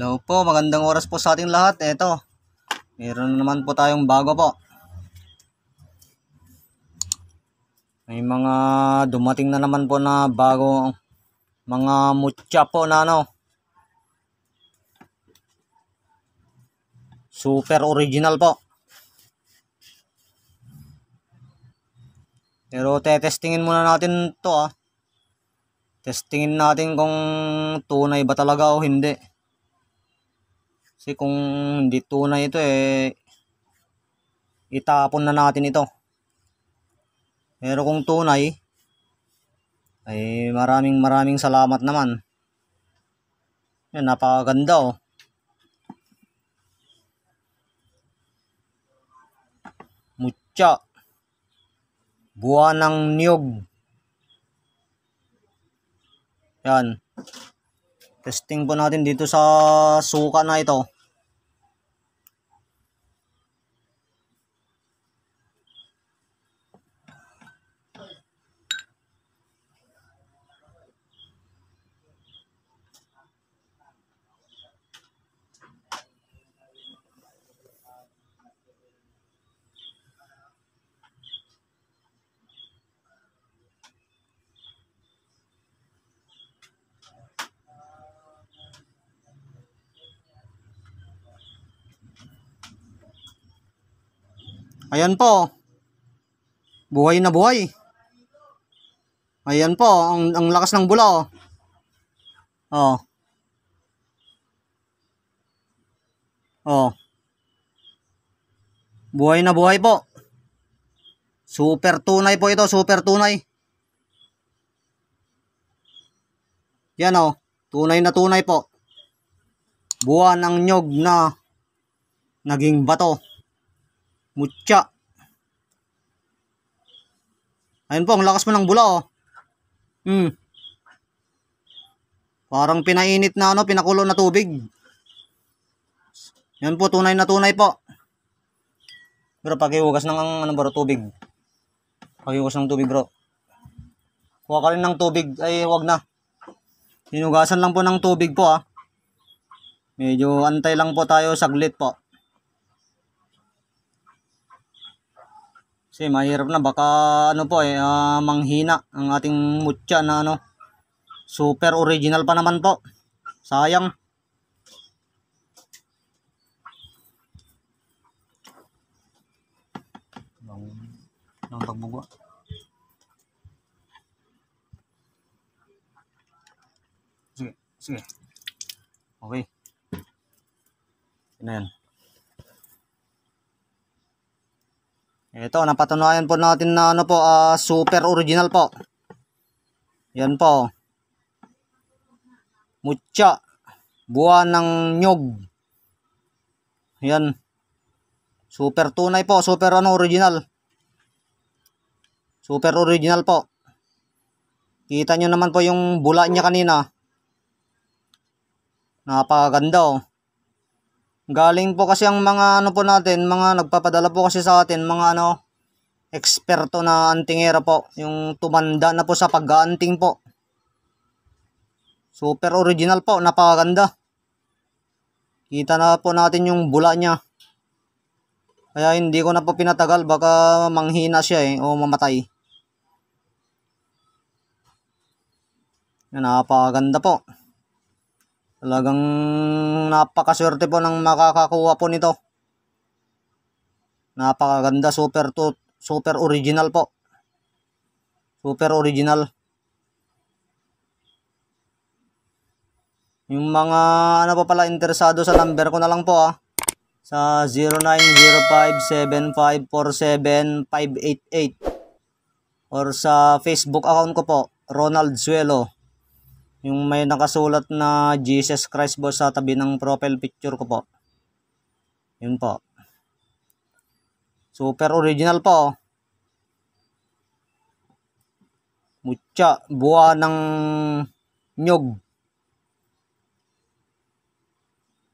Hello po, magandang oras po sa ating lahat. Ito, meron naman po tayong bago po. May mga dumating na naman po na bago mga mutya po na ano. Super original po. Pero te-testingin muna natin to ah. Testingin natin kung tunay ba talaga o hindi. Kasi kung hindi tunay ito eh, itapon na natin ito. Pero kung tunay, ay maraming maraming salamat naman. Yan, napakaganda oh. Mucha. Buwan ng niyog. Yan. Testing po natin dito sa suka na ito. Ayan po. Buhay na buhay. Ayan po, ang, ang lakas ng bula. Oh. Oh. Buhay na buhay po. Super tunay po ito, super tunay. Yan oh, tunay na tunay po. Buwan ng nyog na naging bato. Mucha. Ayun po, ang lakas mo ng bula oh. Hmm. Parang pinainit na ano, pinakulo na tubig. Yan po, tunay na tunay po. Bro, paghihugas ng ano bro, tubig. Paghihugas ng tubig bro. Kuha ka rin ng tubig, ay wag na. Hinugasan lang po ng tubig po ah. Medyo antay lang po tayo saglit po. Kasi mahirap na baka ano po eh uh, manghina ang ating mutya na ano. Super original pa naman po. Sayang. ng pagbugwa. Sige, sige. Okay. Yan yan. Ito, napatunayan po natin na ano po, uh, super original po. Yan po. Mutya. Buwan ng nyog. Yan. Super tunay po, super ano original. Super original po. Kita nyo naman po yung bula niya kanina. Napakaganda oh. Galing po kasi ang mga ano po natin, mga nagpapadala po kasi sa atin, mga ano, eksperto na antingera po. Yung tumanda na po sa pag-aanting po. Super original po, napakaganda. Kita na po natin yung bula niya. Kaya hindi ko na po pinatagal, baka manghina siya eh, o mamatay. Yan, napakaganda po. Talagang napakaswerte po ng makakakuha po nito. Napakaganda, super to, super original po. Super original. Yung mga ano pa pala interesado sa number ko na lang po ah. Sa 09057547588 or sa Facebook account ko po, Ronald Suelo. Yung may nakasulat na Jesus Christ po sa tabi ng profile picture ko po. Yun po. Super original po. Mucha buwa ng nyog.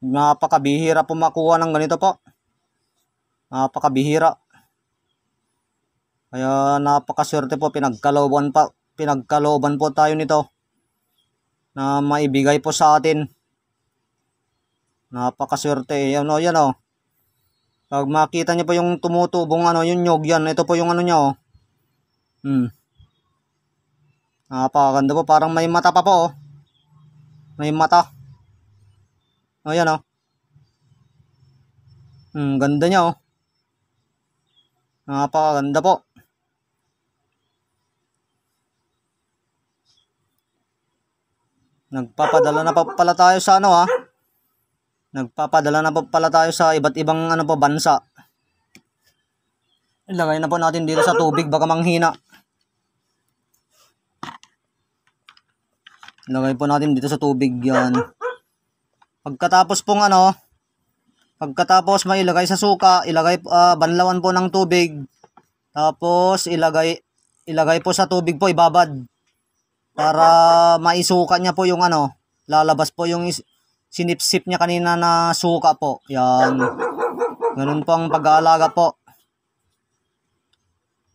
Napakabihira po makuha ng ganito po. Napakabihira. Kaya napakaswerte po pinagkaloban pa pinagkaloban po tayo nito na maibigay po sa atin. Napakaswerte. Ano, yan o, oh. yan o. Pag makita niyo po yung tumutubong ano, yung nyog yan. Ito po yung ano niya o. Oh. Hmm. Napakaganda po. Parang may mata pa po oh. May mata. O, oh, yan o. Hmm, ganda niya o. Napakaganda po. Nagpapadala na pa pala tayo sa ano ha. Nagpapadala na pa pala tayo sa iba't ibang ano pa bansa. Ilagay na po natin dito sa tubig baka manghina. Ilagay po natin dito sa tubig 'yan. Pagkatapos pong ano, pagkatapos mailagay sa suka, ilagay uh, banlawan po ng tubig. Tapos ilagay ilagay po sa tubig po ibabad para maisuka niya po yung ano, lalabas po yung sinipsip niya kanina na suka po. Yan. Ganun po ang pag-aalaga po.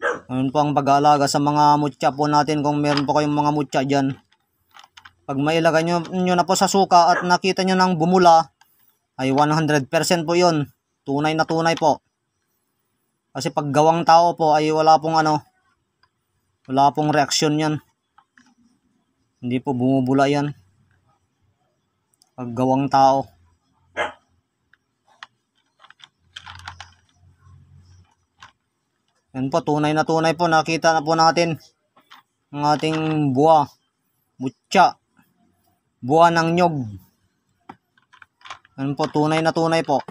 Ganun po ang pag-aalaga sa mga mutya po natin kung meron po kayong mga mutya dyan. Pag mailagay nyo, nyo na po sa suka at nakita nyo nang bumula, ay 100% po yun. Tunay na tunay po. Kasi pag gawang tao po ay wala pong ano, wala pong reaksyon yan. Hindi po bumubula yan. Paggawang tao. Yan po, tunay na tunay po. Nakita na po natin ang ating buwa. Butya. Buwa ng nyog. Yan po, tunay na tunay po.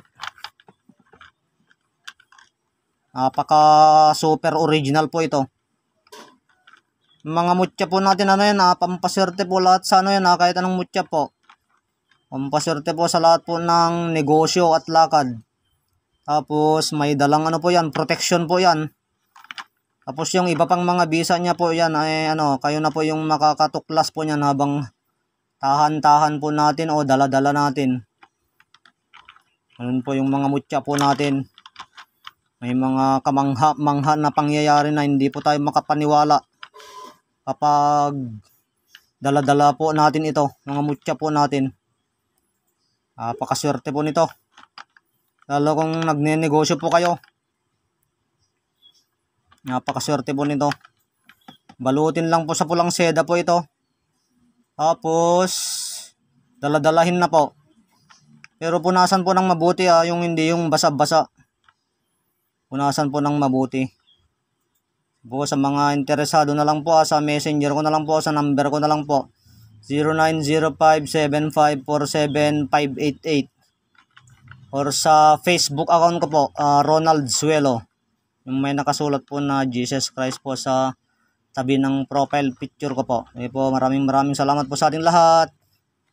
Napaka super original po ito. Mga mutya po natin ano yan ha, ah, pampaswerte po lahat sa ano yan ha, ah, kahit anong mutya po. Pampaswerte po sa lahat po ng negosyo at lakad. Tapos may dalang ano po yan, protection po yan. Tapos yung iba pang mga visa niya po yan, ay eh, ano, kayo na po yung makakatuklas po niyan habang tahan-tahan po natin o dala-dala natin. Ganun po yung mga mutya po natin. May mga kamangha-mangha na pangyayari na hindi po tayo makapaniwala kapag daladala po natin ito, mga mutya po natin. Ah, pakaswerte po nito. Lalo kung nagnenegosyo po kayo. Napakaswerte po nito. Balutin lang po sa pulang seda po ito. Tapos, daladalahin na po. Pero punasan po ng mabuti ah, yung hindi yung basa-basa. Punasan po ng mabuti. Po sa mga interesado na lang po ah, sa messenger ko na lang po, sa number ko na lang po. 09057547588 or sa Facebook account ko po, uh, Ronald Suelo. Yung may nakasulat po na Jesus Christ po sa tabi ng profile picture ko po. Okay po, maraming maraming salamat po sa ating lahat.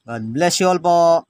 God bless you all po.